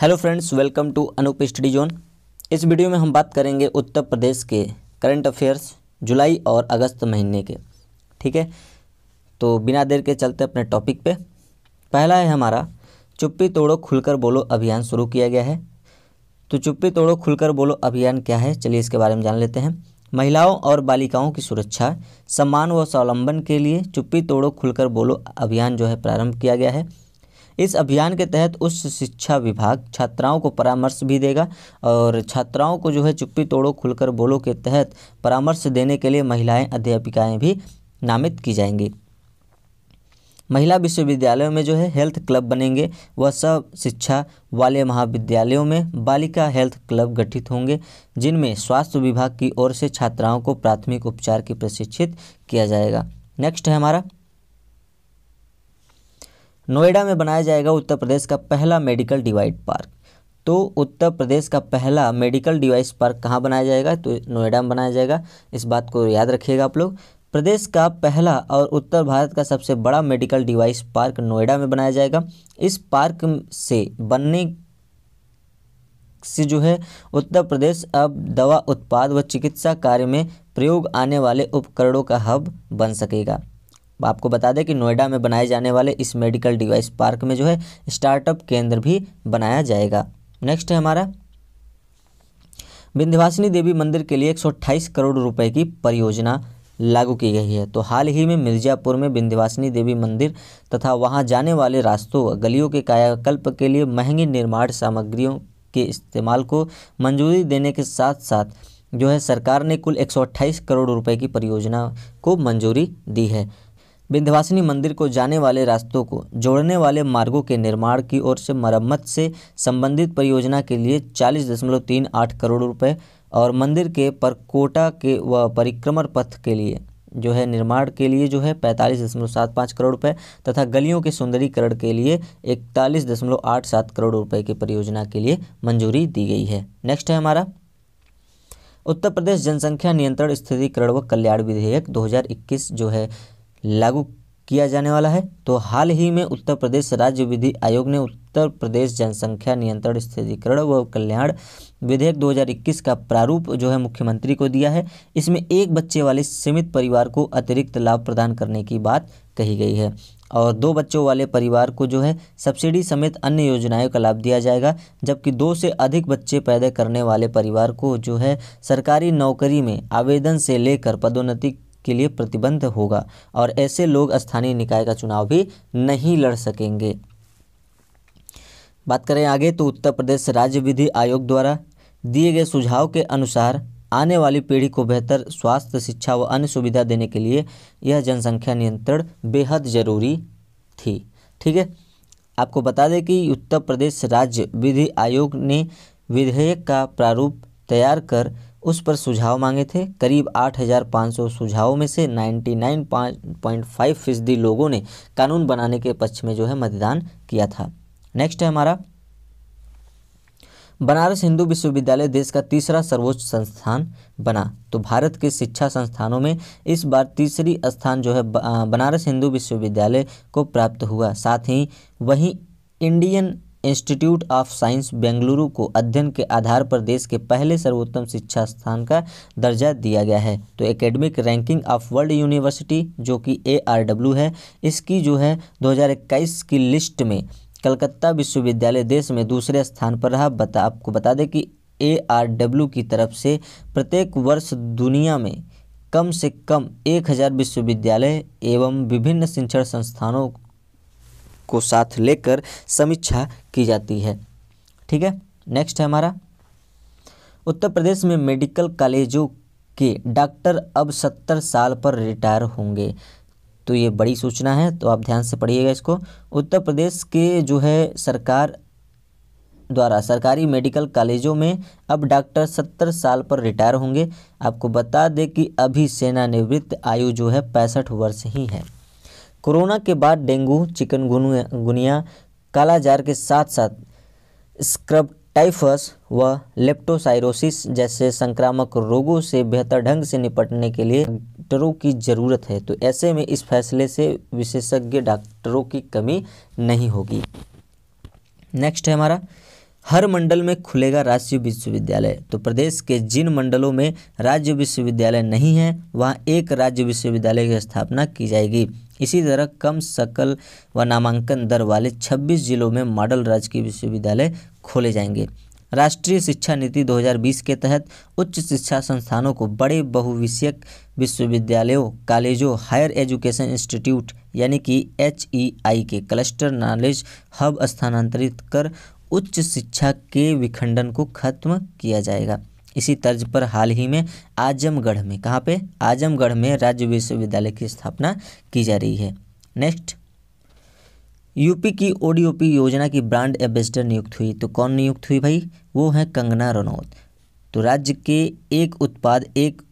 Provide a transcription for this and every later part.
hello friends welcome to Anup study zone इस video में हम बात करेंगे उत्तर प्रदेश के करंट अफेयर्स जुलाई और अगस्त महीने के ठीक है तो बिना देर के चलते अपने टॉपिक पे पहला है हमारा चुप्पी तोड़ो खुलकर बोलो अभियान शुरू किया गया है तो चुप्पी तोड़ो खुलकर बोलो अभियान क्या है चलिए इसके बारे में जान लेते हैं महिलाओं और बालिकाओं की सुरक्षा सम्मान व स्वावलंबन के लिए चुप्पी तोड़ो खुलकर बोलो अभियान जो है प्रारंभ किया गया है इस अभियान के तहत उच्च शिक्षा विभाग छात्राओं को परामर्श भी देगा और छात्राओं को जो है चुप्पी तोड़ो खुलकर बोलो के तहत परामर्श देने के लिए महिलाएं अध्यापिकाएं भी नामित की जाएंगी महिला विश्वविद्यालयों में जो है हेल्थ क्लब बनेंगे वह सब शिक्षा वाले महाविद्यालयों में बालिका हेल्थ क्लब गठित होंगे जिनमें स्वास्थ्य विभाग की ओर से छात्राओं को प्राथमिक उपचार की प्रशिक्षित किया जाएगा नेक्स्ट है हमारा नोएडा में बनाया जाएगा उत्तर प्रदेश का पहला मेडिकल डिवाइड पार्क तो उत्तर प्रदेश का पहला मेडिकल डिवाइस पार्क कहाँ बनाया जाएगा तो नोएडा में बनाया जाएगा इस बात को याद रखिएगा आप लोग प्रदेश का पहला और उत्तर भारत का सबसे बड़ा मेडिकल डिवाइस पार्क नोएडा में बनाया जाएगा इस पार्क से बनने से जो है उत्तर प्रदेश अब दवा उत्पाद व चिकित्सा कार्य में प्रयोग आने वाले उपकरणों का हब बन सकेगा आपको बता दें कि नोएडा में बनाए जाने वाले इस मेडिकल डिवाइस पार्क में जो है स्टार्टअप केंद्र भी बनाया जाएगा नेक्स्ट है हमारा विंध्यवासिनी देवी मंदिर के लिए एक करोड़ रुपए की परियोजना लागू की गई है तो हाल ही में मिर्जापुर में विंध्यवासिनी देवी मंदिर तथा वहां जाने वाले रास्तों गलियों के कायाकल्प के लिए महंगी निर्माण सामग्रियों के इस्तेमाल को मंजूरी देने के साथ साथ जो है सरकार ने कुल 128 करोड़ रुपए की परियोजना को मंजूरी दी है विंध्यवासिनी मंदिर को जाने वाले रास्तों को जोड़ने वाले मार्गों के निर्माण की ओर से मरम्मत से संबंधित परियोजना के लिए चालीस दशमलव तीन आठ करोड़ रुपये और मंदिर के परकोटा के व परिक्रमण पथ के लिए जो है निर्माण के लिए जो है पैंतालीस दशमलव सात पाँच करोड़ रुपए तथा गलियों के सौंदर्यीकरण के लिए इकतालीस दशमलव आठ सात करोड़ रुपए की परियोजना के लिए मंजूरी दी गई है नेक्स्ट है हमारा उत्तर प्रदेश जनसंख्या नियंत्रण स्थितिकरण व कल्याण विधेयक 2021 जो है लागू किया जाने वाला है तो हाल ही में उत्तर प्रदेश राज्य विधि आयोग ने उत्तर प्रदेश जनसंख्या नियंत्रण स्थिरीकरण व कल्याण विधेयक 2021 का प्रारूप जो है मुख्यमंत्री को दिया है इसमें एक बच्चे वाले सीमित परिवार को अतिरिक्त लाभ प्रदान करने की बात कही गई है और दो बच्चों वाले परिवार को जो है सब्सिडी समेत अन्य योजनाओं का लाभ दिया जाएगा जबकि दो से अधिक बच्चे पैदा करने वाले परिवार को जो है सरकारी नौकरी में आवेदन से लेकर पदोन्नति के लिए प्रतिबंध होगा और ऐसे लोग स्थानीय निकाय का चुनाव भी नहीं लड़ सकेंगे बात करें आगे तो उत्तर प्रदेश राज्य विधि आयोग द्वारा दिए गए सुझाव के अनुसार आने वाली पीढ़ी को बेहतर स्वास्थ्य शिक्षा व अन्य सुविधा देने के लिए यह जनसंख्या नियंत्रण बेहद जरूरी थी ठीक है आपको बता दें कि उत्तर प्रदेश राज्य विधि आयोग ने विधेयक का प्रारूप तैयार कर उस पर सुझाव मांगे थे करीब 8,500 सुझावों में से 99.5 फीसदी लोगों ने कानून बनाने के पक्ष में जो है मतदान किया था नेक्स्ट है हमारा बनारस हिंदू विश्वविद्यालय देश का तीसरा सर्वोच्च संस्थान बना तो भारत के शिक्षा संस्थानों में इस बार तीसरी स्थान जो है बनारस हिंदू विश्वविद्यालय को प्राप्त हुआ साथ ही वहीं Indian Institute of Science Bengaluru को अध्ययन के आधार पर देश के पहले सर्वोत्तम शिक्षा स्थान का दर्जा दिया गया है तो academic ranking of world university जो कि ए है इसकी जो है दो की लिस्ट में कलकत्ता विश्वविद्यालय देश में दूसरे स्थान पर रहा बता आपको बता दें कि ए की तरफ से प्रत्येक वर्ष दुनिया में कम से कम 1000 विश्वविद्यालय एवं विभिन्न शिक्षण संस्थानों को साथ लेकर समीक्षा की जाती है ठीक है नेक्स्ट है हमारा उत्तर प्रदेश में मेडिकल कॉलेजों के डॉक्टर अब सत्तर साल पर रिटायर होंगे तो ये बड़ी सूचना है तो आप ध्यान से पढ़िएगा इसको उत्तर प्रदेश के जो है सरकार द्वारा सरकारी मेडिकल कॉलेजों में अब डॉक्टर सत्तर साल पर रिटायर होंगे आपको बता दें कि अभी सेनानिवृत्त आयु जो है पैंसठ वर्ष ही है कोरोना के बाद डेंगू चिकनगुनिया कालाजार के साथ साथ स्क्रब टाइफस व लेप्टोसाइरोसिस जैसे संक्रामक रोगों से बेहतर ढंग से निपटने के लिए डॉक्टरों की ज़रूरत है तो ऐसे में इस फैसले से विशेषज्ञ डॉक्टरों की कमी नहीं होगी नेक्स्ट है हमारा हर मंडल में खुलेगा राष्ट्रीय विश्वविद्यालय तो प्रदेश के जिन मंडलों में राज्य विश्वविद्यालय नहीं है वहाँ एक राज्य विश्वविद्यालय की स्थापना की जाएगी इसी तरह कम सकल व नामांकन दर वाले 26 जिलों में मॉडल राजकीय विश्वविद्यालय खोले जाएंगे राष्ट्रीय शिक्षा नीति 2020 के तहत उच्च शिक्षा संस्थानों को बड़े बहुविषयक विश्वविद्यालयों कॉलेजों हायर एजुकेशन इंस्टीट्यूट यानी कि एच के क्लस्टर नॉलेज हब स्थानांतरित कर उच्च शिक्षा के विखंडन को खत्म किया जाएगा इसी तर्ज पर हाल ही में आजमगढ़ में कहाँ पे आजमगढ़ में राज्य विश्वविद्यालय की स्थापना की जा रही है नेक्स्ट यूपी की ओडीओपी योजना की ब्रांड एम्बेसडर नियुक्त हुई तो कौन नियुक्त हुई भाई वो है कंगना रनौत तो राज्य के एक उत्पाद एक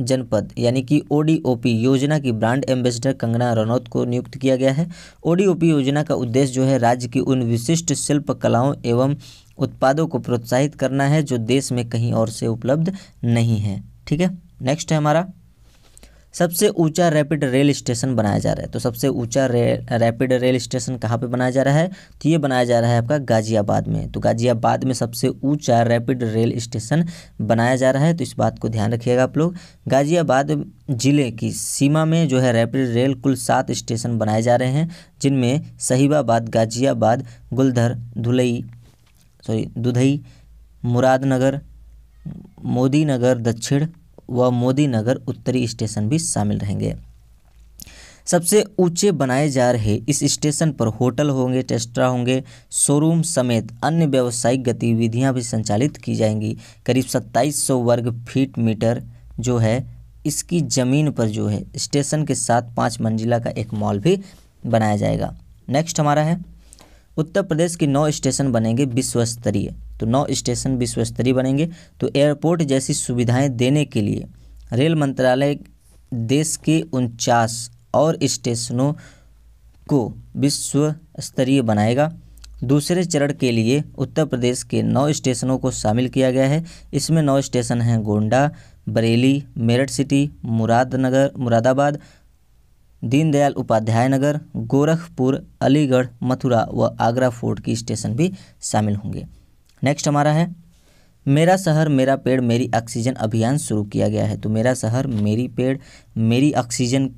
जनपद यानी कि ओडीओपी योजना की ब्रांड एम्बेसडर कंगना रनौत को नियुक्त किया गया है ओडीओपी योजना का उद्देश्य जो है राज्य की उन विशिष्ट शिल्प कलाओं एवं उत्पादों को प्रोत्साहित करना है जो देश में कहीं और से उपलब्ध नहीं है ठीक है नेक्स्ट है हमारा सबसे ऊंचा रैपिड रेल स्टेशन बनाया जा रहा है तो सबसे ऊंचा रैपिड रेल स्टेशन कहाँ पे बनाया जा रहा है तो ये बनाया जा रहा है आपका गाजियाबाद में तो गाजियाबाद में सबसे ऊंचा रैपिड रेल स्टेशन बनाया जा रहा है तो इस बात को ध्यान रखिएगा आप लोग गाजियाबाद जिले की सीमा में जो है रैपिड रेल कुल सात स्टेशन बनाए जा रहे हैं जिनमें सहीबाबाद गाजियाबाद गुलधर धुलई सॉरी दुधई मुरादनगर मोदी नगर दक्षिण व मोदी नगर उत्तरी स्टेशन भी शामिल रहेंगे सबसे ऊंचे बनाए जा रहे इस स्टेशन पर होटल होंगे टेस्ट्रा होंगे शोरूम समेत अन्य व्यावसायिक गतिविधियां भी संचालित की जाएंगी करीब 2700 वर्ग फीट मीटर जो है इसकी ज़मीन पर जो है स्टेशन के साथ पाँच मंजिला का एक मॉल भी बनाया जाएगा नेक्स्ट हमारा है उत्तर प्रदेश के नौ स्टेशन बनेंगे विश्व स्तरीय तो नौ स्टेशन विश्व स्तरीय बनेंगे तो एयरपोर्ट जैसी सुविधाएं देने के लिए रेल मंत्रालय देश के उनचास और स्टेशनों को विश्व स्तरीय बनाएगा दूसरे चरण के लिए उत्तर प्रदेश के नौ स्टेशनों को शामिल किया गया है इसमें नौ स्टेशन हैं गोंडा बरेली मेरठ सिटी मुरादनगर मुरादाबाद दीनदयाल उपाध्याय नगर गोरखपुर अलीगढ़ मथुरा व आगरा फोर्ट की स्टेशन भी शामिल होंगे नेक्स्ट हमारा है मेरा शहर मेरा पेड़ मेरी ऑक्सीजन अभियान शुरू किया गया है तो मेरा शहर मेरी पेड़ मेरी ऑक्सीजन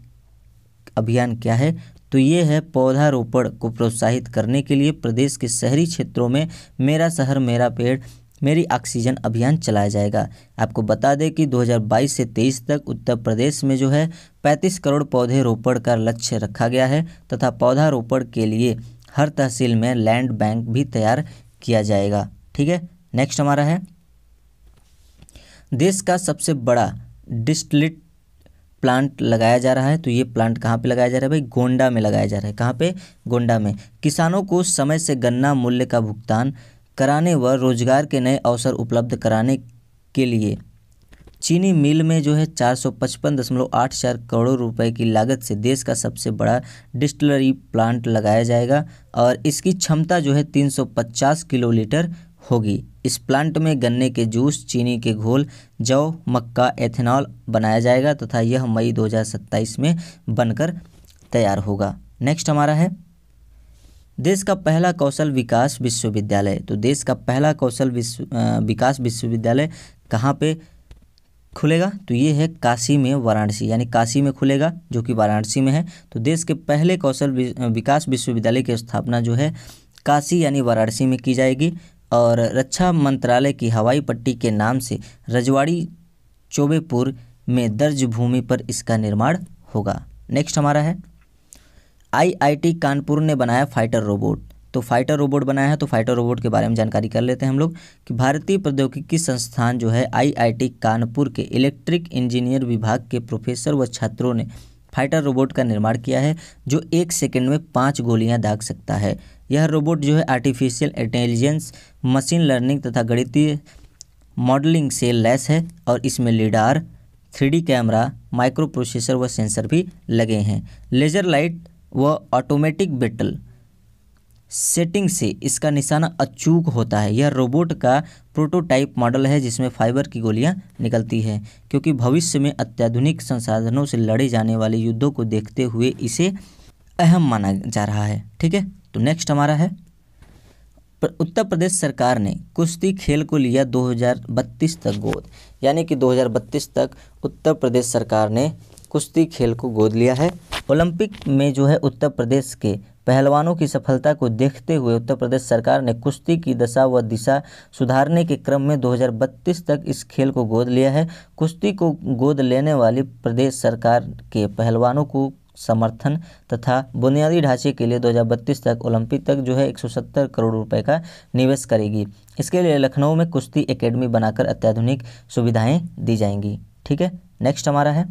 अभियान क्या है तो ये है पौधारोपण को प्रोत्साहित करने के लिए प्रदेश के शहरी क्षेत्रों में मेरा शहर मेरा पेड़ मेरी ऑक्सीजन अभियान चलाया जाएगा आपको बता दें कि 2022 से 23 तक उत्तर प्रदेश में जो है 35 करोड़ पौधे रोपण का लक्ष्य रखा गया है तथा पौधा रोपण के लिए हर तहसील में लैंड बैंक भी तैयार किया जाएगा ठीक है नेक्स्ट हमारा है देश का सबसे बड़ा डिस्टलिट प्लांट लगाया जा रहा है तो ये प्लांट कहाँ पे लगाया जा रहा है भाई गोंडा में लगाया जा रहा है कहाँ पे गोंडा में किसानों को समय से गन्ना मूल्य का भुगतान कराने व रोजगार के नए अवसर उपलब्ध कराने के लिए चीनी मिल में जो है चार सौ पचपन दशमलव आठ चार करोड़ रुपए की लागत से देश का सबसे बड़ा डिस्टलरी प्लांट लगाया जाएगा और इसकी क्षमता जो है तीन सौ पचास किलोलीटर होगी इस प्लांट में गन्ने के जूस चीनी के घोल जौ मक्का एथेनॉल बनाया जाएगा तथा यह मई 2027 में बनकर तैयार होगा नेक्स्ट हमारा है देश का पहला कौशल विकास विश्वविद्यालय तो देश का पहला कौशल विश्व विकास विश्वविद्यालय कहाँ पे खुलेगा तो ये है काशी में वाराणसी यानी काशी में खुलेगा जो कि वाराणसी में है तो देश के पहले कौशल विकास विश्वविद्यालय की स्थापना जो है काशी यानी वाराणसी में की जाएगी और रक्षा मंत्रालय की हवाई पट्टी के नाम से रजवाड़ी चौबेपुर में दर्ज भूमि पर इसका निर्माण होगा नेक्स्ट हमारा है आईआईटी कानपुर ने बनाया फाइटर रोबोट तो फाइटर रोबोट बनाया है तो फाइटर रोबोट के बारे में जानकारी कर लेते हैं हम लोग कि भारतीय प्रौद्योगिकी संस्थान जो है आईआईटी कानपुर के इलेक्ट्रिक इंजीनियर विभाग के प्रोफेसर व छात्रों ने फाइटर रोबोट का निर्माण किया है जो एक सेकंड में पाँच गोलियां दाग सकता है यह रोबोट जो है आर्टिफिशियल इंटेलिजेंस मशीन लर्निंग तथा गणितीय मॉडलिंग से लैस है और इसमें lidar three camera micro processor व सेंसर भी लगे हैं लेजर लाइट व ऑटोमेटिक बेटल सेटिंग से इसका निशाना अचूक होता है यह रोबोट का प्रोटोटाइप मॉडल है जिसमें फाइबर की गोलियां निकलती है क्योंकि भविष्य में अत्याधुनिक संसाधनों से लड़े जाने वाले युद्धों को देखते हुए इसे अहम माना जा रहा है ठीक है तो नेक्स्ट हमारा है उत्तर प्रदेश सरकार ने कुश्ती खेल को लिया 2032 तक गोद यानी कि 2032 तक उत्तर प्रदेश सरकार ने कुश्ती खेल को गोद लिया है ओलंपिक में जो है उत्तर प्रदेश के पहलवानों की सफलता को देखते हुए उत्तर प्रदेश सरकार ने कुश्ती की दशा व दिशा सुधारने के क्रम में 2032 तक इस खेल को गोद लिया है कुश्ती को गोद लेने वाली प्रदेश सरकार के पहलवानों को समर्थन तथा बुनियादी ढांचे के लिए 2032 तक ओलंपिक तक जो है 170 करोड़ रुपए का निवेश करेगी इसके लिए लखनऊ में कुश्ती एकेडमी बनाकर अत्याधुनिक सुविधाएं दी जाएंगी ठीक है नेक्स्ट हमारा है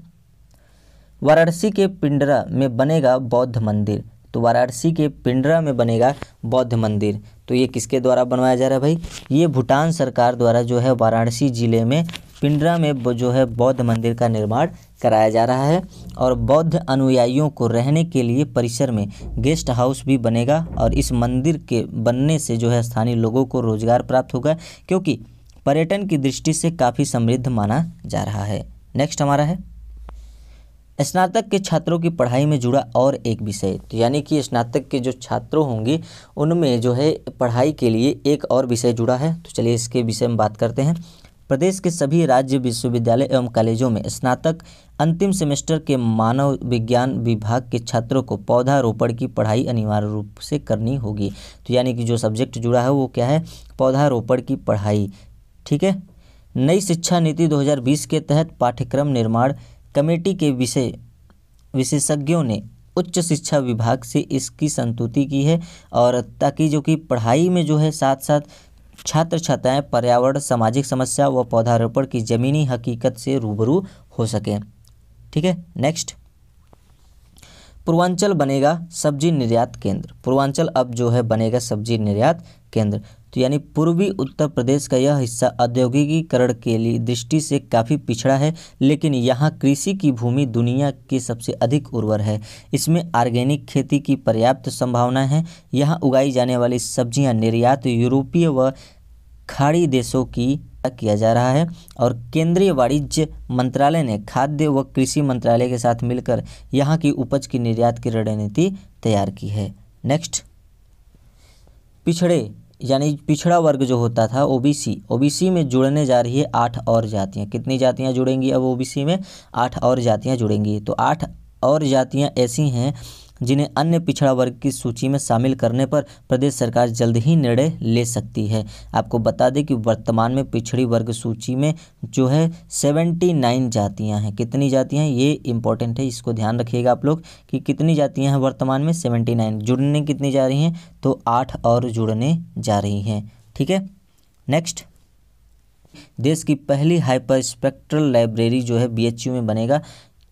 वाराणसी के पिंडरा में बनेगा बौद्ध मंदिर तो वाराणसी के पिंडरा में बनेगा बौद्ध मंदिर तो ये किसके द्वारा बनवाया जा रहा है भाई ये भूटान सरकार द्वारा जो है वाराणसी ज़िले में पिंडरा में जो है बौद्ध मंदिर का निर्माण कराया जा रहा है और बौद्ध अनुयायियों को रहने के लिए परिसर में गेस्ट हाउस भी बनेगा और इस मंदिर के बनने से जो है स्थानीय लोगों को रोजगार प्राप्त होगा क्योंकि पर्यटन की दृष्टि से काफ़ी समृद्ध माना जा रहा है नेक्स्ट हमारा है स्नातक के छात्रों की पढ़ाई में जुड़ा और एक विषय तो यानी कि स्नातक के जो छात्रों होंगे उनमें जो है पढ़ाई के लिए एक और विषय जुड़ा है तो चलिए इसके विषय में बात करते हैं प्रदेश के सभी राज्य विश्वविद्यालय एवं कॉलेजों में स्नातक अंतिम सेमेस्टर के मानव विज्ञान विभाग के छात्रों को पौधारोपण की पढ़ाई अनिवार्य रूप से करनी होगी तो यानी कि जो सब्जेक्ट जुड़ा है वो क्या है पौधारोपण की पढ़ाई ठीक है नई शिक्षा नीति 2020 के तहत पाठ्यक्रम निर्माण कमेटी के विषय विशेषज्ञों ने उच्च शिक्षा विभाग से इसकी संतुति की है और ताकि जो कि पढ़ाई में जो है साथ साथ छात्र छात्राएं पर्यावरण सामाजिक समस्या व पौधारोपण की ज़मीनी हकीकत से रूबरू हो सकें ठीक है नेक्स्ट पूर्वांचल बनेगा सब्जी निर्यात केंद्र पूर्वांचल अब जो है बनेगा सब्जी निर्यात केंद्र तो यानी पूर्वी उत्तर प्रदेश का यह हिस्सा औद्योगिकीकरण के लिए दृष्टि से काफ़ी पिछड़ा है लेकिन यहाँ कृषि की भूमि दुनिया की सबसे अधिक उर्वर है इसमें ऑर्गेनिक खेती की पर्याप्त संभावना है यहाँ उगाई जाने वाली सब्जियाँ निर्यात यूरोपीय व खाड़ी देशों की किया जा रहा है और केंद्रीय वाणिज्य मंत्रालय ने खाद्य व कृषि मंत्रालय के साथ मिलकर यहाँ की उपज की निर्यात की रणनीति तैयार की है नेक्स्ट पिछड़े यानी पिछड़ा वर्ग जो होता था ओबीसी ओबीसी में जुड़ने जा रही है आठ और जातियाँ कितनी जातियाँ जुड़ेंगी अब ओबीसी में आठ और जातियाँ जुड़ेंगी तो आठ और जातियाँ ऐसी हैं जिन्हें अन्य पिछड़ा वर्ग की सूची में शामिल करने पर प्रदेश सरकार जल्द ही निर्णय ले सकती है आपको बता दें कि वर्तमान में पिछड़ी वर्ग सूची में जो है सेवेंटी नाइन जातियाँ हैं कितनी जातियाँ हैं ये इंपॉर्टेंट है इसको ध्यान रखिएगा आप लोग कि कितनी जातियाँ हैं वर्तमान में सेवेंटी नाइन जुड़ने कितनी जा रही हैं तो आठ और जुड़ने जा रही हैं ठीक है नेक्स्ट देश की पहली हाइपर स्पेक्ट्रल लाइब्रेरी जो है बीएचयू में बनेगा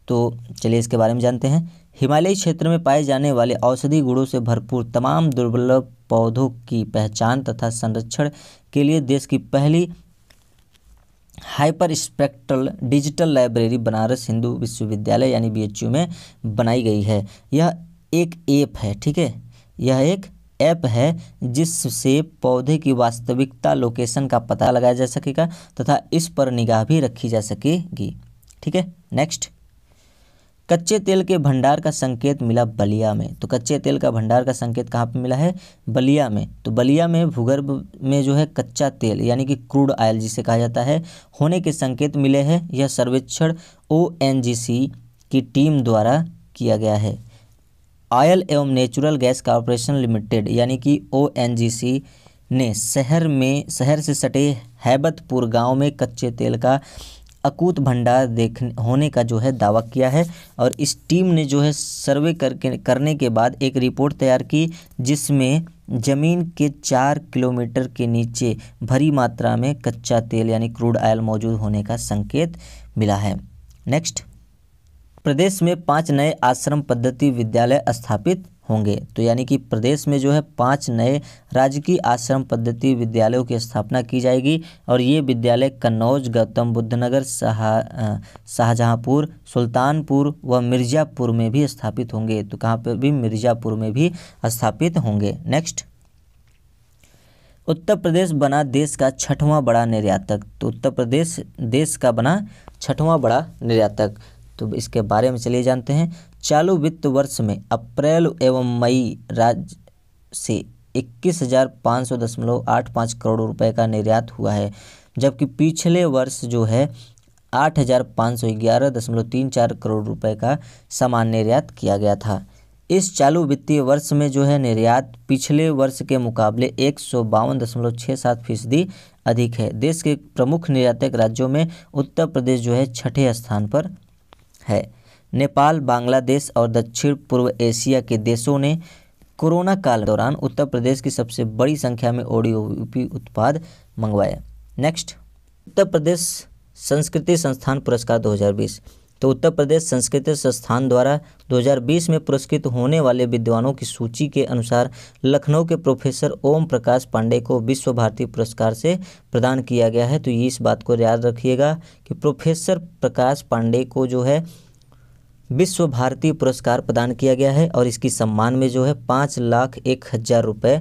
तो चलिए इसके बारे में जानते हैं हिमालयी क्षेत्र में पाए जाने वाले औषधि गुणों से भरपूर तमाम दुर्लभ पौधों की पहचान तथा संरक्षण के लिए देश की पहली hyper spectral digital library Banaras Hindu विश्वविद्यालय यानी बीएचयू में बनाई गई है यह एक ऐप है ठीक है यह एक ऐप है जिससे पौधे की वास्तविकता लोकेशन का पता लगाया जा सकेगा तथा इस पर निगाह भी रखी जा सकेगी ठीक है नेक्स्ट कच्चे तेल के भंडार का संकेत मिला बलिया में तो कच्चे तेल का भंडार का संकेत कहाँ पर मिला है बलिया में तो बलिया में भूगर्भ में जो है कच्चा तेल यानी कि क्रूड ऑयल जिसे कहा जाता है होने के संकेत मिले हैं यह सर्वेक्षण ओ की टीम द्वारा किया गया है ऑयल एवं नेचुरल गैस कॉरपोरेशन लिमिटेड यानी कि ओ ने शहर में शहर से सटे हैबतपुर गांव में कच्चे तेल का अकूत भंडार देख होने का जो है दावा किया है और इस टीम ने जो है सर्वे करके करने के बाद एक रिपोर्ट तैयार की जिसमें ज़मीन के चार किलोमीटर के नीचे भरी मात्रा में कच्चा तेल यानी क्रूड ऑयल मौजूद होने का संकेत मिला है नेक्स्ट प्रदेश में पाँच नए आश्रम पद्धति विद्यालय स्थापित होंगे तो यानी कि प्रदेश में जो है पाँच नए राजकीय आश्रम पद्धति विद्यालयों की स्थापना की जाएगी और ये विद्यालय कन्नौज गौतम बुद्ध नगर शाह शाहजहाँपुर सुल्तानपुर व मिर्ज़ापुर में भी स्थापित होंगे तो कहाँ पर भी मिर्ज़ापुर में भी स्थापित होंगे नेक्स्ट उत्तर प्रदेश बना देश का छठवां बड़ा निर्यातक तो उत्तर प्रदेश देश का बना छठवां बड़ा निर्यातक तो इसके बारे में चलिए जानते हैं चालू वित्त वर्ष में अप्रैल एवं मई राज्य से इक्कीस हज़ार पाँच सौ दशमलव आठ पाँच करोड़ रुपए का निर्यात हुआ है जबकि पिछले वर्ष जो है आठ हज़ार पाँच सौ ग्यारह दशमलव तीन चार करोड़ रुपए का सामान निर्यात किया गया था इस चालू वित्तीय वर्ष में जो है निर्यात पिछले वर्ष के मुकाबले एक सौ बावन दशमलव छः सात फीसदी अधिक है देश के प्रमुख निर्यातक राज्यों में उत्तर प्रदेश जो है छठे स्थान पर है नेपाल बांग्लादेश और दक्षिण पूर्व एशिया के देशों ने कोरोना काल दौरान उत्तर प्रदेश की सबसे बड़ी संख्या में ओडियो उत्पाद मंगवाया नेक्स्ट उत्तर प्रदेश संस्कृति संस्थान पुरस्कार 2020 तो उत्तर प्रदेश संस्कृति संस्थान द्वारा 2020 में पुरस्कृत होने वाले विद्वानों की सूची के अनुसार लखनऊ के प्रोफेसर ओम प्रकाश पांडे को विश्व भारती पुरस्कार से प्रदान किया गया है तो ये इस बात को याद रखिएगा कि प्रोफेसर प्रकाश पांडे को जो है विश्व भारती पुरस्कार प्रदान किया गया है और इसकी सम्मान में जो है पाँच लाख एक हज़ार रुपये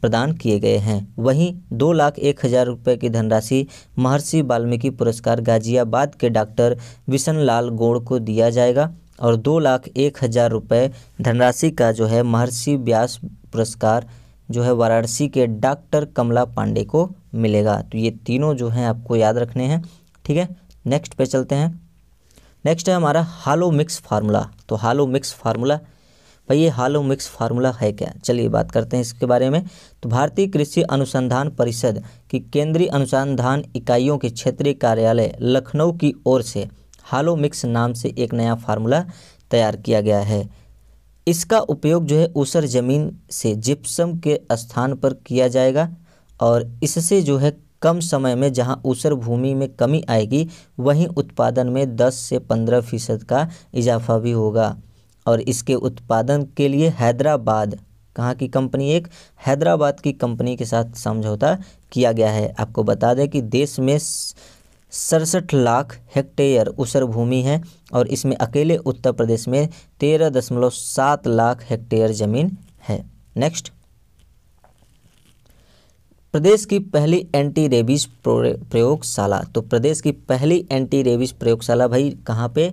प्रदान किए गए हैं वहीं दो लाख एक हज़ार रुपये की धनराशि महर्षि वाल्मीकि पुरस्कार गाजियाबाद के डॉक्टर विशन लाल गौड़ को दिया जाएगा और दो लाख एक हज़ार रुपये धनराशि का जो है महर्षि व्यास पुरस्कार जो है वाराणसी के डॉक्टर कमला पांडे को मिलेगा तो ये तीनों जो हैं आपको याद रखने हैं ठीक है नेक्स्ट पे चलते हैं नेक्स्ट है हमारा हालो मिक्स फार्मूला तो हालो मिक्स फार्मूला भाई ये हालो मिक्स फार्मूला है क्या चलिए बात करते हैं इसके बारे में तो भारतीय कृषि अनुसंधान परिषद की केंद्रीय अनुसंधान इकाइयों के क्षेत्रीय कार्यालय लखनऊ की ओर से हालो मिक्स नाम से एक नया फार्मूला तैयार किया गया है इसका उपयोग जो है ऊसर ज़मीन से जिप्सम के स्थान पर किया जाएगा और इससे जो है कम समय में जहां ऊसर भूमि में कमी आएगी वहीं उत्पादन में 10 से 15 फीसद का इजाफा भी होगा और इसके उत्पादन के लिए हैदराबाद कहाँ की कंपनी एक हैदराबाद की कंपनी के साथ समझौता किया गया है आपको बता दें कि देश में सड़सठ लाख हेक्टेयर उसर भूमि है और इसमें अकेले उत्तर प्रदेश में तेरह दशमलव सात लाख हेक्टेयर ज़मीन है नेक्स्ट प्रदेश की पहली एंटी रेबीज प्रयोगशाला तो प्रदेश की पहली एंटी रेबीज प्रयोगशाला भाई कहाँ पे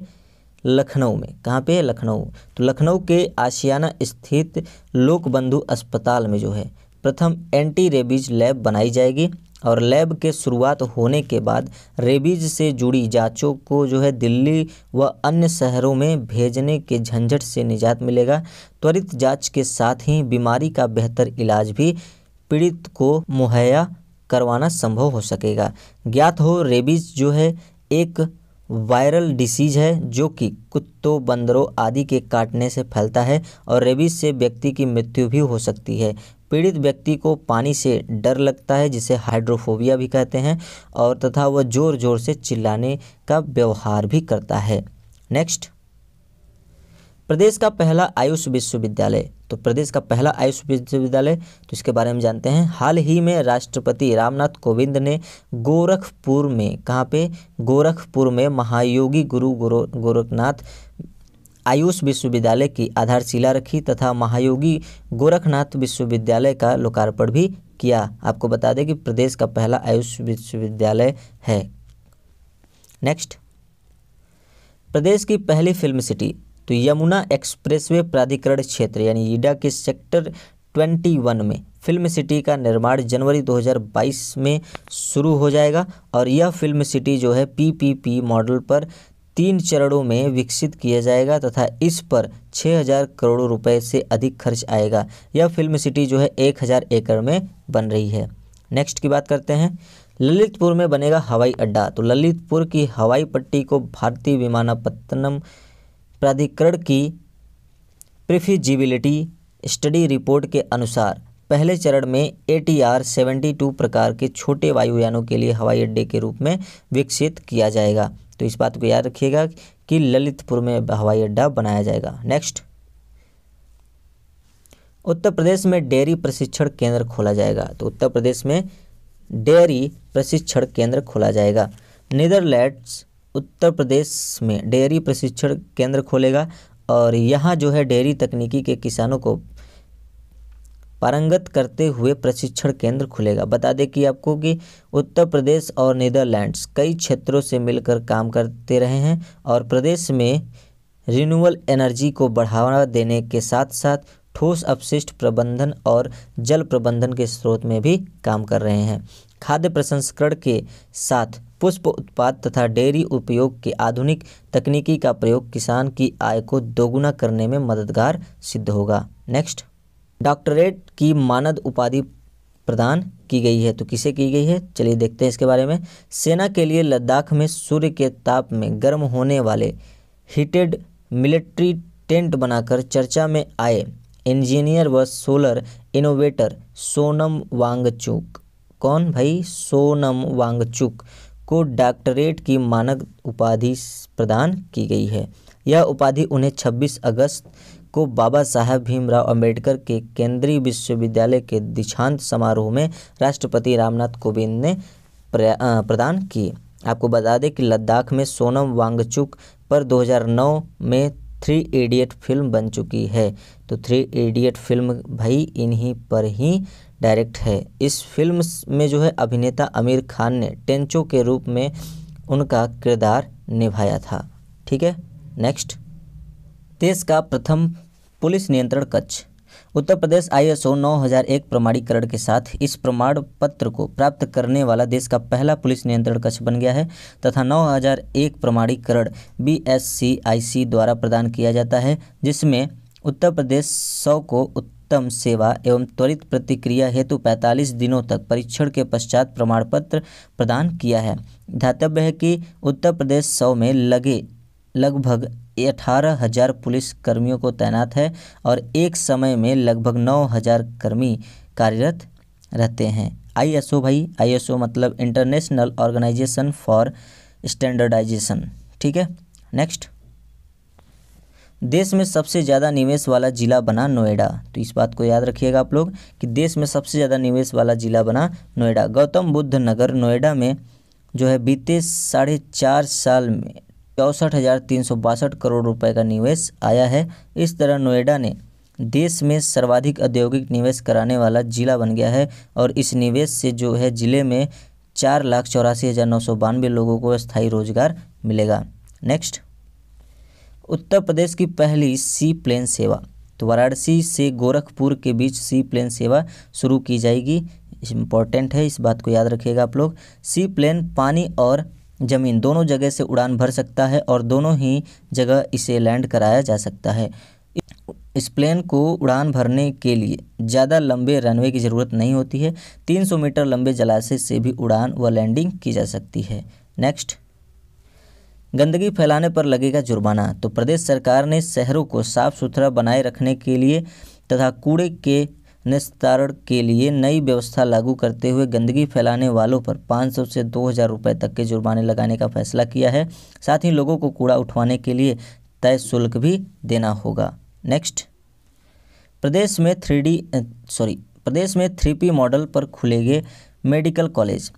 लखनऊ में कहाँ पे है लखनऊ तो लखनऊ के आशियाना स्थित लोकबंधु अस्पताल में जो है प्रथम एंटी रेबीज लैब बनाई जाएगी और लैब के शुरुआत होने के बाद रेबीज से जुड़ी जांचों को जो है दिल्ली व अन्य शहरों में भेजने के झंझट से निजात मिलेगा त्वरित जांच के साथ ही बीमारी का बेहतर इलाज भी पीड़ित को मुहैया करवाना संभव हो सकेगा ज्ञात हो रेबीज जो है एक वायरल डिसीज है जो कि कुत्तों बंदरों आदि के काटने से फैलता है और रेबीज से व्यक्ति की मृत्यु भी हो सकती है पीड़ित व्यक्ति को पानी से डर लगता है जिसे हाइड्रोफोबिया भी कहते हैं और तथा वह ज़ोर ज़ोर से चिल्लाने का व्यवहार भी करता है नेक्स्ट प्रदेश का पहला आयुष विश्वविद्यालय तो प्रदेश का पहला आयुष विश्वविद्यालय तो इसके बारे में जानते हैं हाल ही में राष्ट्रपति रामनाथ कोविंद ने गोरखपुर में कहाँ पे गोरखपुर में महायोगी गुरु गोरखनाथ आयुष विश्वविद्यालय की आधारशिला रखी तथा महायोगी गोरखनाथ विश्वविद्यालय का लोकार्पण भी किया आपको बता दें कि प्रदेश का पहला आयुष विश्वविद्यालय है नेक्स्ट प्रदेश की पहली फिल्म सिटी तो यमुना एक्सप्रेसवे प्राधिकरण क्षेत्र यानी ईडा के सेक्टर 21 में फिल्म सिटी का निर्माण जनवरी 2022 में शुरू हो जाएगा और यह फिल्म सिटी जो है पीपीपी मॉडल पर तीन चरणों में विकसित किया जाएगा तथा इस पर 6000 करोड़ रुपए से अधिक खर्च आएगा यह फिल्म सिटी जो है 1000 एकड़ में बन रही है नेक्स्ट की बात करते हैं ललितपुर में बनेगा हवाई अड्डा तो ललितपुर की हवाई पट्टी को भारतीय विमानापत्तनम प्राधिकरण की प्रिफिजिबिलिटी स्टडी रिपोर्ट के अनुसार पहले चरण में A T R seventy two प्रकार के छोटे वायुयानों के लिए हवाई अड्डे के रूप में विकसित किया जाएगा तो इस बात को याद रखिएगा कि ललितपुर में हवाई अड्डा बनाया जाएगा नेक्स्ट उत्तर प्रदेश में डेयरी प्रशिक्षण केंद्र खोला जाएगा तो उत्तर प्रदेश में डेयरी प्रशिक्षण केंद्र खोला जाएगा नीदरलैंड्स उत्तर प्रदेश में डेयरी प्रशिक्षण केंद्र खोलेगा और यहाँ जो है डेयरी तकनीकी के किसानों को पारंगत करते हुए प्रशिक्षण केंद्र खुलेगा बता दें कि आपको कि उत्तर प्रदेश और नीदरलैंड्स कई क्षेत्रों से मिलकर काम करते रहे हैं और प्रदेश में रिन्यूअल एनर्जी को बढ़ावा देने के साथ साथ ठोस अपशिष्ट प्रबंधन और जल प्रबंधन के स्रोत में भी काम कर रहे हैं खाद्य प्रसंस्करण के साथ पुष्प उत्पाद तथा डेयरी उपयोग के आधुनिक तकनीकी का प्रयोग किसान की आय को दोगुना करने में मददगार सिद्ध होगा नेक्स्ट डॉक्टरेट की मानद उपाधि प्रदान की गई है तो किसे की गई है चलिए देखते हैं इसके बारे में सेना के लिए लद्दाख में सूर्य के ताप में गर्म होने वाले हीटेड मिलिट्री टेंट बनाकर चर्चा में आए इंजीनियर व सोलर इनोवेटर सोनम वांगचुक कौन भाई सोनम वांगचुक को डॉक्टरेट की मानक उपाधि प्रदान की गई है यह उपाधि उन्हें 26 अगस्त को बाबा साहब भीमराव अंबेडकर के केंद्रीय विश्वविद्यालय के दीक्षांत समारोह में राष्ट्रपति रामनाथ कोविंद ने प्रदान की आपको बता दें कि लद्दाख में सोनम वांगचुक पर 2009 में थ्री इडियट फिल्म बन चुकी है तो थ्री इडियट फिल्म भाई इन्हीं पर ही डायरेक्ट है इस फिल्म में जो है अभिनेता आमिर खान ने टेंचो के रूप में उनका किरदार निभाया था ठीक है नेक्स्ट देश का प्रथम पुलिस नियंत्रण कक्ष उत्तर प्रदेश आई एस ओ नौ हज़ार एक प्रमाणीकरण के साथ इस प्रमाण पत्र को प्राप्त करने वाला देश का पहला पुलिस नियंत्रण कक्ष बन गया है तथा नौ हज़ार एक प्रमाणीकरण बी एस सी आई सी द्वारा प्रदान किया जाता है जिसमें उत्तर प्रदेश सौ को उत्तर उत्तम सेवा एवं त्वरित प्रतिक्रिया हेतु 45 दिनों तक परीक्षण के पश्चात प्रमाण पत्र प्रदान किया है ध्यातव्य है कि उत्तर प्रदेश सौ में लगे लगभग अठारह हजार पुलिस कर्मियों को तैनात है और एक समय में लगभग नौ हजार कर्मी कार्यरत रहते हैं ओ भाई ओ मतलब इंटरनेशनल ऑर्गेनाइजेशन फॉर स्टैंडर्डाइजेशन ठीक है नेक्स्ट देश में सबसे ज़्यादा निवेश वाला ज़िला बना नोएडा तो इस बात को याद रखिएगा आप लोग कि देश में सबसे ज़्यादा निवेश वाला ज़िला बना नोएडा गौतम बुद्ध नगर नोएडा में जो है बीते साढ़े चार साल में चौंसठ हज़ार तीन सौ बासठ करोड़ रुपए का निवेश आया है इस तरह नोएडा ने देश में सर्वाधिक औद्योगिक निवेश कराने वाला ज़िला बन गया है और इस निवेश से जो है ज़िले में चार लाख चौरासी हज़ार नौ सौ बानवे लोगों को स्थायी रोजगार मिलेगा नेक्स्ट उत्तर प्रदेश की पहली सी प्लेन सेवा तो वाराणसी से गोरखपुर के बीच सी प्लेन सेवा शुरू की जाएगी इम्पॉर्टेंट है इस बात को याद रखिएगा आप लोग सी प्लेन पानी और ज़मीन दोनों जगह से उड़ान भर सकता है और दोनों ही जगह इसे लैंड कराया जा सकता है इस प्लेन को उड़ान भरने के लिए ज़्यादा लंबे रनवे की ज़रूरत नहीं होती है 300 मीटर लंबे जलाशय से भी उड़ान व लैंडिंग की जा सकती है नेक्स्ट गंदगी फैलाने पर लगेगा जुर्माना तो प्रदेश सरकार ने शहरों को साफ सुथरा बनाए रखने के लिए तथा कूड़े के निस्तारण के लिए नई व्यवस्था लागू करते हुए गंदगी फैलाने वालों पर 500 से 2000 रुपए तक के जुर्माने लगाने का फैसला किया है साथ ही लोगों को कूड़ा उठवाने के लिए तय शुल्क भी देना होगा नेक्स्ट प्रदेश में थ्री सॉरी प्रदेश में थ्री मॉडल पर खुलेंगे मेडिकल कॉलेज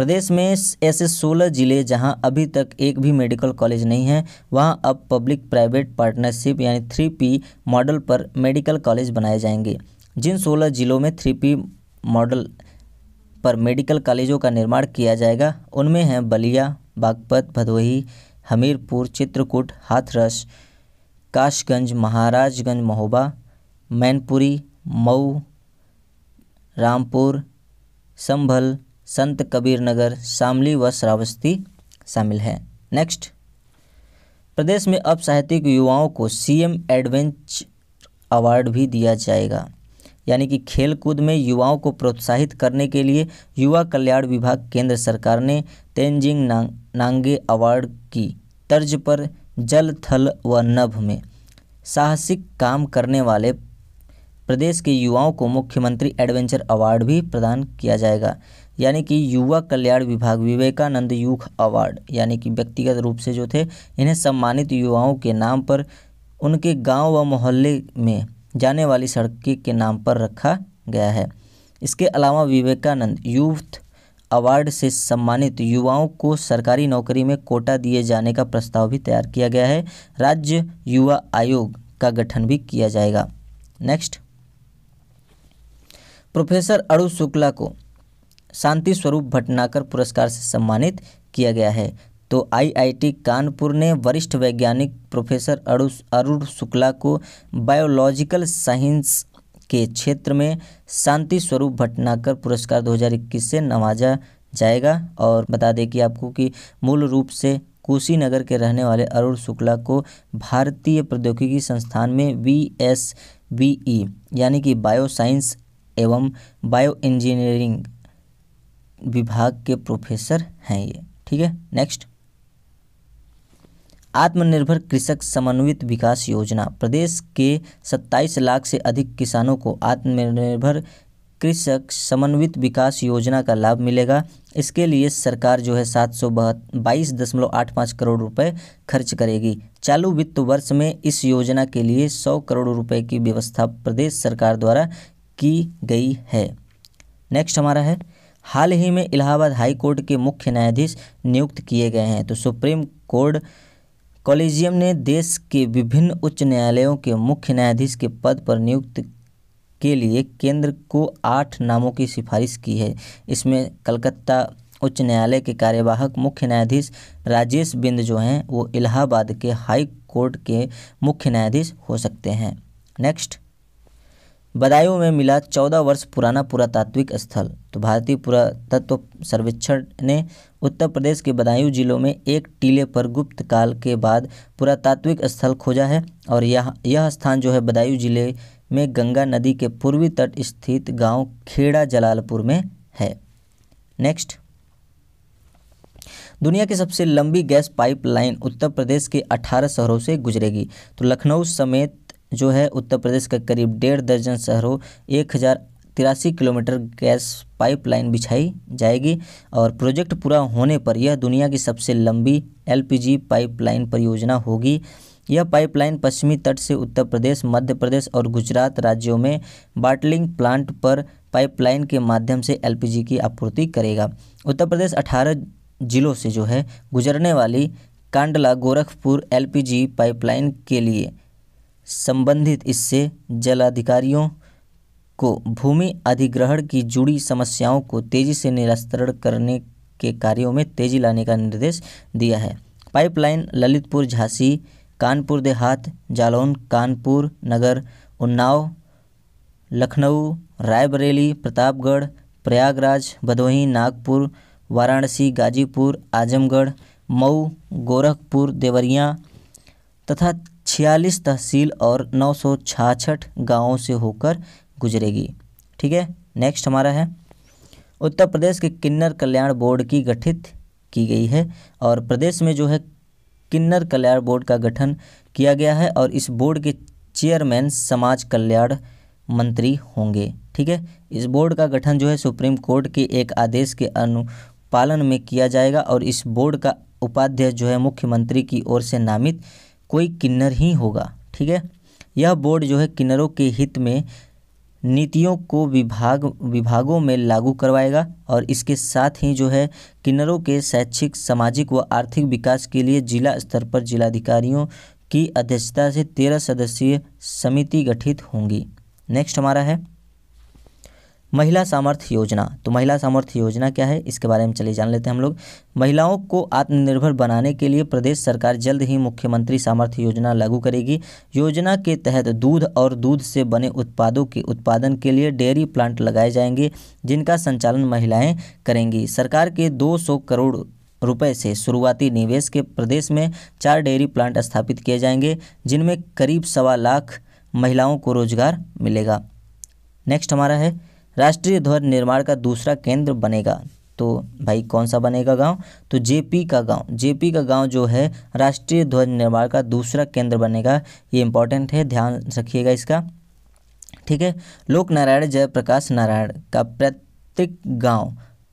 प्रदेश में ऐसे 16 जिले जहां अभी तक एक भी मेडिकल कॉलेज नहीं है वहां अब पब्लिक प्राइवेट पार्टनरशिप यानी थ्री पी मॉडल पर मेडिकल कॉलेज बनाए जाएंगे जिन 16 जिलों में थ्री पी मॉडल पर मेडिकल कॉलेजों का निर्माण किया जाएगा उनमें हैं बलिया बागपत भदोही हमीरपुर चित्रकूट हाथरस काशगंज महाराजगंज महोबा मैनपुरी मऊ रामपुर संभल संत कबीर नगर शामली व श्रावस्ती शामिल है नेक्स्ट प्रदेश में अब साहित्यिक युवाओं को सीएम एडवेंच अवार्ड भी दिया जाएगा यानी कि खेलकूद में युवाओं को प्रोत्साहित करने के लिए युवा कल्याण विभाग केंद्र सरकार ने तेंजिंग नांग, नांगे अवार्ड की तर्ज पर जल थल व नभ में साहसिक काम करने वाले प्रदेश के युवाओं को मुख्यमंत्री एडवेंचर अवार्ड भी प्रदान किया जाएगा यानी कि युवा कल्याण विभाग विवेकानंद यूथ अवार्ड यानी कि व्यक्तिगत रूप से जो थे इन्हें सम्मानित युवाओं के नाम पर उनके गांव व मोहल्ले में जाने वाली सड़क के नाम पर रखा गया है इसके अलावा विवेकानंद यूथ अवार्ड से सम्मानित युवाओं को सरकारी नौकरी में कोटा दिए जाने का प्रस्ताव भी तैयार किया गया है राज्य युवा आयोग का गठन भी किया जाएगा नेक्स्ट प्रोफेसर अरु शुक्ला को शांति स्वरूप भटनाकर पुरस्कार से सम्मानित किया गया है तो आईआईटी कानपुर ने वरिष्ठ वैज्ञानिक प्रोफेसर अरु अरुण शुक्ला को बायोलॉजिकल साइंस के क्षेत्र में शांति स्वरूप भटनाकर पुरस्कार 2021 से नवाजा जाएगा और बता दें कि आपको कि मूल रूप से कुशीनगर के रहने वाले अरुण शुक्ला को भारतीय प्रौद्योगिकी संस्थान में वी एस बी ई यानी कि बायो साइंस एवं बायो इंजीनियरिंग विभाग के प्रोफेसर हैं ये ठीक है नेक्स्ट आत्मनिर्भर कृषक समन्वित विकास योजना प्रदेश के 27 लाख से अधिक किसानों को आत्मनिर्भर कृषक समन्वित विकास योजना का लाभ मिलेगा इसके लिए सरकार जो है सात सौ बाईस दशमलव आठ पाँच करोड़ रुपए खर्च करेगी चालू वित्त वर्ष में इस योजना के लिए सौ करोड़ रुपए की व्यवस्था प्रदेश सरकार द्वारा की गई है नेक्स्ट हमारा है हाल ही में इलाहाबाद हाई कोर्ट के मुख्य न्यायाधीश नियुक्त किए गए हैं तो सुप्रीम कोर्ट कॉलेजियम ने देश के विभिन्न उच्च न्यायालयों के मुख्य न्यायाधीश के पद पर नियुक्त के लिए केंद्र को आठ नामों की सिफारिश की है इसमें कलकत्ता उच्च न्यायालय के कार्यवाहक मुख्य न्यायाधीश राजेश बिंद जो हैं वो इलाहाबाद के हाई कोर्ट के मुख्य न्यायाधीश हो सकते हैं नेक्स्ट बदायूं में मिला चौदह वर्ष पुराना पुरातात्विक स्थल तो भारतीय पुरातत्व सर्वेक्षण ने उत्तर प्रदेश के बदायूं जिलों में एक टीले पर गुप्त काल के बाद पुरातात्विक स्थल खोजा है और यह यह स्थान जो है बदायूं जिले में गंगा नदी के पूर्वी तट स्थित गांव खेड़ा जलालपुर में है नेक्स्ट दुनिया की सबसे लंबी गैस पाइपलाइन उत्तर प्रदेश के 18 शहरों से गुजरेगी तो लखनऊ समेत जो है उत्तर प्रदेश के करीब डेढ़ दर्जन शहरों एक हज़ार तिरासी किलोमीटर गैस पाइपलाइन बिछाई जाएगी और प्रोजेक्ट पूरा होने पर यह दुनिया की सबसे लंबी एलपीजी पाइपलाइन परियोजना होगी यह पाइपलाइन पश्चिमी तट से उत्तर प्रदेश मध्य प्रदेश और गुजरात राज्यों में बाटलिंग प्लांट पर पाइपलाइन के माध्यम से एलपीजी की आपूर्ति करेगा उत्तर प्रदेश 18 जिलों से जो है गुजरने वाली कांडला गोरखपुर एलपीजी पाइपलाइन के लिए संबंधित इससे जलाधिकारियों को भूमि अधिग्रहण की जुड़ी समस्याओं को तेजी से निरस्तरण करने के कार्यों में तेजी लाने का निर्देश दिया है पाइपलाइन ललितपुर झांसी कानपुर देहात जालौन कानपुर नगर उन्नाव लखनऊ रायबरेली प्रतापगढ़ प्रयागराज भदोही नागपुर वाराणसी गाजीपुर आजमगढ़ मऊ गोरखपुर देवरिया तथा छियालीस तहसील और नौ सौ छाछठ गाँवों से होकर गुजरेगी ठीक है नेक्स्ट हमारा है उत्तर प्रदेश के किन्नर कल्याण बोर्ड की गठित की गई है और प्रदेश में जो है किन्नर कल्याण बोर्ड का गठन किया गया है और इस बोर्ड के चेयरमैन समाज कल्याण मंत्री होंगे ठीक है इस बोर्ड का गठन जो है सुप्रीम कोर्ट के एक आदेश के अनुपालन में किया जाएगा और इस बोर्ड का उपाध्यक्ष जो है मुख्यमंत्री की ओर से नामित कोई किन्नर ही होगा ठीक है यह बोर्ड जो है किन्नरों के हित में नीतियों को विभाग विभागों में लागू करवाएगा और इसके साथ ही जो है किन्नरों के शैक्षिक सामाजिक व आर्थिक विकास के लिए जिला स्तर पर जिलाधिकारियों की अध्यक्षता से तेरह सदस्यीय समिति गठित होंगी नेक्स्ट हमारा है महिला सामर्थ्य योजना तो महिला सामर्थ्य योजना क्या है इसके बारे में चलिए जान लेते हैं हम लोग महिलाओं को आत्मनिर्भर बनाने के लिए प्रदेश सरकार जल्द ही मुख्यमंत्री सामर्थ्य योजना लागू करेगी योजना के तहत दूध और दूध से बने उत्पादों के उत्पादन के लिए डेयरी प्लांट लगाए जाएंगे जिनका संचालन महिलाएँ करेंगी सरकार के दो करोड़ रुपए से शुरुआती निवेश के प्रदेश में चार डेयरी प्लांट स्थापित किए जाएंगे जिनमें करीब सवा लाख महिलाओं को रोजगार मिलेगा नेक्स्ट हमारा है राष्ट्रीय ध्वज निर्माण का दूसरा केंद्र बनेगा तो भाई कौन सा बनेगा गांव तो जेपी का गांव जेपी का गांव जो है राष्ट्रीय ध्वज निर्माण का दूसरा केंद्र बनेगा ये इंपॉर्टेंट है ध्यान रखिएगा इसका ठीक है लोक नारायण जयप्रकाश नारायण का प्रत्येक गांव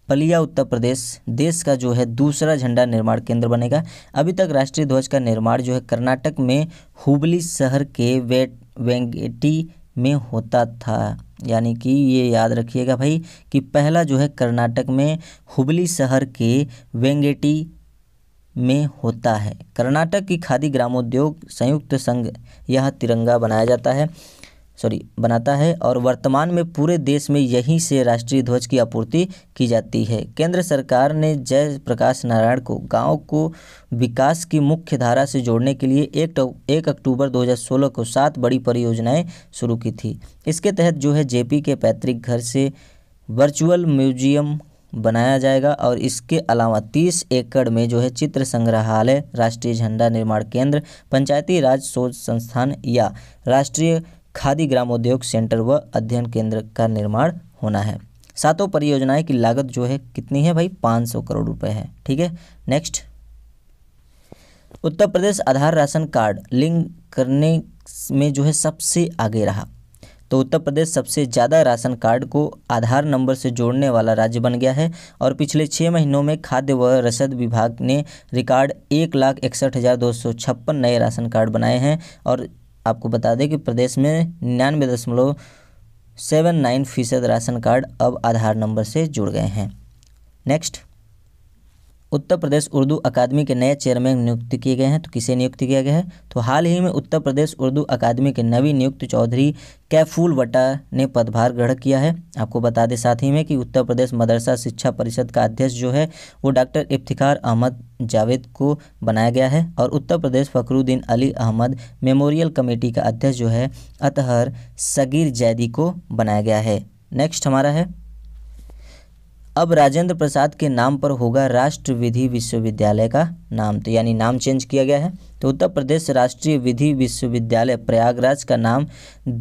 पलिया उत्तर प्रदेश देश का जो है दूसरा झंडा निर्माण केंद्र बनेगा अभी तक राष्ट्रीय ध्वज का निर्माण जो है कर्नाटक में हुबली शहर के वेट वेंगेटी में होता था यानी कि ये याद रखिएगा भाई कि पहला जो है कर्नाटक में हुबली शहर के वेंगेटी में होता है कर्नाटक की खादी ग्रामोद्योग संयुक्त संघ यह तिरंगा बनाया जाता है सॉरी बनाता है और वर्तमान में पूरे देश में यहीं से राष्ट्रीय ध्वज की आपूर्ति की जाती है केंद्र सरकार ने जय प्रकाश नारायण को गांव को विकास की मुख्य धारा से जोड़ने के लिए एक एक अक्टूबर 2016 को सात बड़ी परियोजनाएं शुरू की थी इसके तहत जो है जेपी के पैतृक घर से वर्चुअल म्यूजियम बनाया जाएगा और इसके अलावा 30 एकड़ में जो है चित्र संग्रहालय राष्ट्रीय झंडा निर्माण केंद्र पंचायती राज शोध संस्थान या राष्ट्रीय खादी ग्रामोद्योग सेंटर व अध्ययन केंद्र का निर्माण होना है सातों परियोजनाएं की लागत जो है कितनी है भाई 500 करोड़ रुपए है ठीक है next Uttar Pradesh Aadhaar ration card link करने में जो है सबसे आगे रहा तो उत्तर प्रदेश सबसे ज़्यादा राशन कार्ड को आधार नंबर से जोड़ने वाला राज्य बन गया है और पिछले छः महीनों में खाद्य व रसद विभाग ने रिकॉर्ड एक लाख इकसठ हज़ार दो सौ छप्पन नए राशन कार्ड बनाए हैं और आपको बता दें कि प्रदेश में निन्यानवे दशमलव सेवन नाइन फीसद राशन कार्ड अब आधार नंबर से जुड़ गए हैं नेक्स्ट उत्तर प्रदेश उर्दू अकादमी के नए चेयरमैन नियुक्त किए गए हैं तो किसे नियुक्त किया गया है तो हाल ही में उत्तर प्रदेश उर्दू अकादमी के नवी नियुक्त चौधरी कैफूल वटा ने पदभार ग्रहण किया है आपको बता दें साथ ही में कि उत्तर प्रदेश मदरसा शिक्षा परिषद का अध्यक्ष जो है वो डॉक्टर इफ्तिखार अहमद जावेद को बनाया गया है और उत्तर प्रदेश फ़खरुद्दीन अली अहमद मेमोरियल कमेटी का अध्यक्ष जो है अतहर सगीर जैदी को बनाया गया है नेक्स्ट हमारा है अब राजेंद्र प्रसाद के नाम पर होगा राष्ट्र विधि विश्वविद्यालय का नाम तो यानी नाम चेंज किया गया है तो उत्तर प्रदेश राष्ट्रीय विधि विश्वविद्यालय प्रयागराज का नाम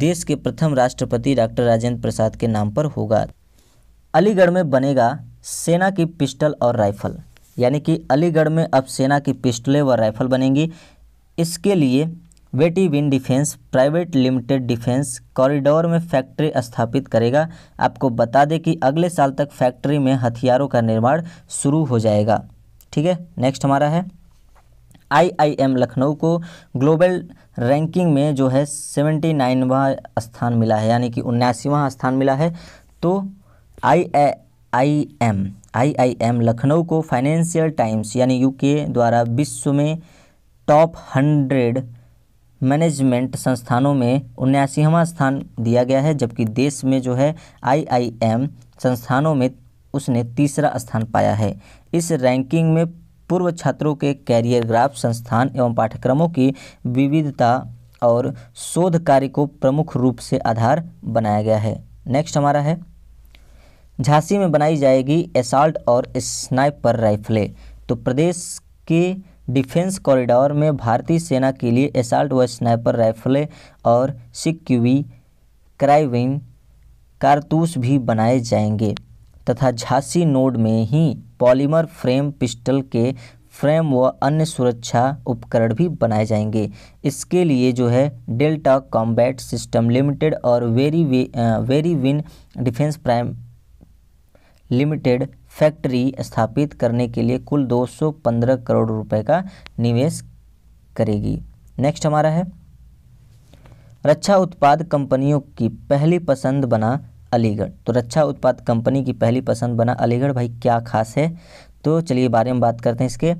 देश के प्रथम राष्ट्रपति डॉक्टर राजेंद्र प्रसाद के नाम पर होगा अलीगढ़ में बनेगा सेना की पिस्टल और राइफल यानी कि अलीगढ़ में अब सेना की पिस्टलें व राइफल बनेंगी इसके लिए Verivin Defence Private Limited defence corridor में फैक्ट्री स्थापित करेगा आपको बता दें कि अगले साल तक फैक्ट्री में हथियारों का निर्माण शुरू हो जाएगा ठीक है नेक्स्ट हमारा है आईआईएम लखनऊ को ग्लोबल रैंकिंग में जो है सेवेंटी नाइनवा स्थान मिला है यानी कि उन्यासीवा स्थान मिला है तो I I M I I M Lucknow को फाइनेंशियल टाइम्स यानी यूके द्वारा विश्व में टॉप हंड्रेड मैनेजमेंट संस्थानों में उन्यासीवा स्थान दिया गया है जबकि देश में जो है आईआईएम संस्थानों में उसने तीसरा स्थान पाया है इस रैंकिंग में पूर्व छात्रों के कैरियर ग्राफ संस्थान एवं पाठ्यक्रमों की विविधता और शोध कार्य को प्रमुख रूप से आधार बनाया गया है नेक्स्ट हमारा है झांसी में बनाई जाएगी एसाल्ट और स्नाइपर राइफलें तो प्रदेश के डिफेंस कॉरिडोर में भारतीय सेना के लिए एसाल्ट व स्नाइपर राइफलें और सिक्यूवी क्राइविन कारतूस भी बनाए जाएंगे तथा झांसी नोड में ही पॉलीमर फ्रेम पिस्टल के फ्रेम व अन्य सुरक्षा उपकरण भी बनाए जाएंगे इसके लिए जो है डेल्टा कॉम्बैट सिस्टम लिमिटेड और very way, Verivin Defence Prime Limited factory स्थापित करने के लिए कुल 215 करोड़ रुपए का निवेश करेगी नेक्स्ट हमारा है रक्षा उत्पाद कंपनियों की पहली पसंद बना अलीगढ़ तो रक्षा उत्पाद कंपनी की पहली पसंद बना अलीगढ़ भाई क्या खास है तो चलिए बारे में बात करते हैं इसके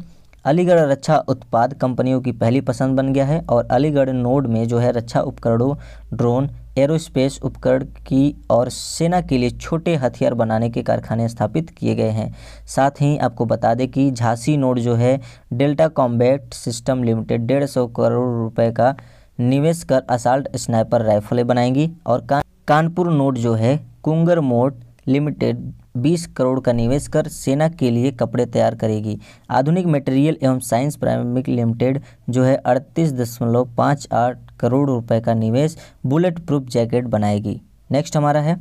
अलीगढ़ रक्षा उत्पाद कंपनियों की पहली पसंद बन गया है और अलीगढ़ नोड में जो है रक्षा उपकरणों ड्रोन एरोस्पेस उपकरण की और सेना के लिए छोटे हथियार बनाने के कारखाने स्थापित किए गए हैं साथ ही आपको बता दें कि झांसी नोड जो है डेल्टा कॉम्बैट सिस्टम लिमिटेड डेढ़ सौ करोड़ रुपए का निवेश कर असाल्ट स्नाइपर राइफलें बनाएंगी और का, कानपुर नोड जो है कुंगर मोड लिमिटेड 20 करोड़ का निवेश कर सेना के लिए कपड़े तैयार करेगी आधुनिक मटेरियल एवं साइंस प्राइमिक लिमिटेड जो है अड़तीस दशमलव पाँच आठ करोड़ रुपए का निवेश बुलेट प्रूफ जैकेट बनाएगी नेक्स्ट हमारा है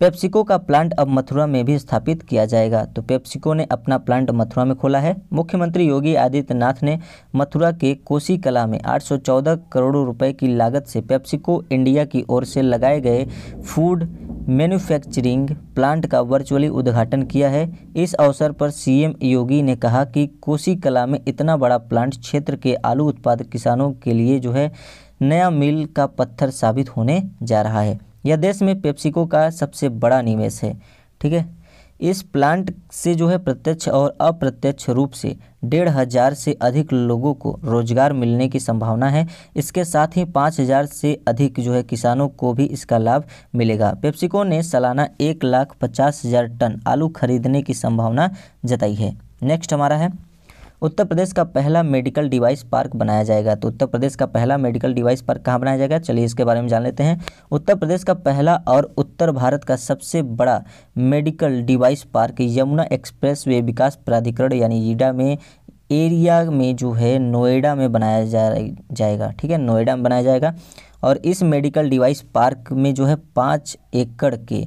पेप्सिको का प्लांट अब मथुरा में भी स्थापित किया जाएगा तो पेप्सिको ने अपना प्लांट मथुरा में खोला है मुख्यमंत्री योगी आदित्यनाथ ने मथुरा के कोसी कला में 814 करोड़ रुपए की लागत से पेप्सिको इंडिया की ओर से लगाए गए फूड मैन्युफैक्चरिंग प्लांट का वर्चुअली उद्घाटन किया है इस अवसर पर सीएम योगी ने कहा कि कोसी कला में इतना बड़ा प्लांट क्षेत्र के आलू उत्पादक किसानों के लिए जो है नया मील का पत्थर साबित होने जा रहा है यह देश में पेप्सिको का सबसे बड़ा निवेश है ठीक है इस प्लांट से जो है प्रत्यक्ष और अप्रत्यक्ष रूप से डेढ़ हज़ार से अधिक लोगों को रोजगार मिलने की संभावना है इसके साथ ही पाँच हज़ार से अधिक जो है किसानों को भी इसका लाभ मिलेगा पेप्सिको ने सालाना एक लाख पचास हज़ार टन आलू खरीदने की संभावना जताई है नेक्स्ट हमारा है उत्तर प्रदेश का पहला मेडिकल डिवाइस पार्क बनाया जाएगा तो उत्तर प्रदेश का पहला मेडिकल डिवाइस पार्क कहाँ बनाया जाएगा चलिए इसके बारे में जान लेते हैं उत्तर प्रदेश का पहला और उत्तर भारत का सबसे बड़ा medical device park Yamuna expressway विकास प्राधिकरण यानी ईडा में एरिया में जो है नोएडा में बनाया जा जाएगा ठीक है नोएडा में बनाया जाएगा और इस मेडिकल डिवाइस पार्क में जो है पाँच एकड़ के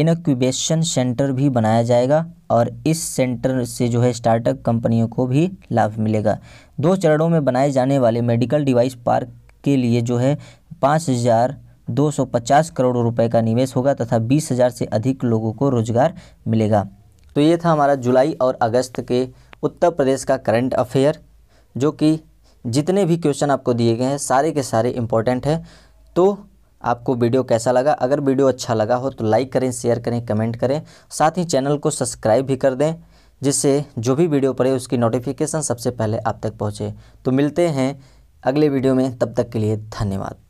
इनक्यूबेशन सेंटर भी बनाया जाएगा और इस सेंटर से जो है स्टार्टअप कंपनियों को भी लाभ मिलेगा दो चरणों में बनाए जाने वाले मेडिकल डिवाइस पार्क के लिए जो है पाँच हज़ार दो सौ पचास करोड़ रुपए का निवेश होगा तथा बीस हज़ार से अधिक लोगों को रोजगार मिलेगा तो ये था हमारा जुलाई और अगस्त के उत्तर प्रदेश का करंट अफेयर जो कि जितने भी क्वेश्चन आपको दिए गए हैं सारे के सारे इम्पोर्टेंट हैं तो आपको वीडियो कैसा लगा अगर वीडियो अच्छा लगा हो तो लाइक करें शेयर करें कमेंट करें साथ ही चैनल को सब्सक्राइब भी कर दें जिससे जो भी वीडियो पड़े उसकी नोटिफिकेशन सबसे पहले आप तक पहुँचे तो मिलते हैं अगले वीडियो में तब तक के लिए धन्यवाद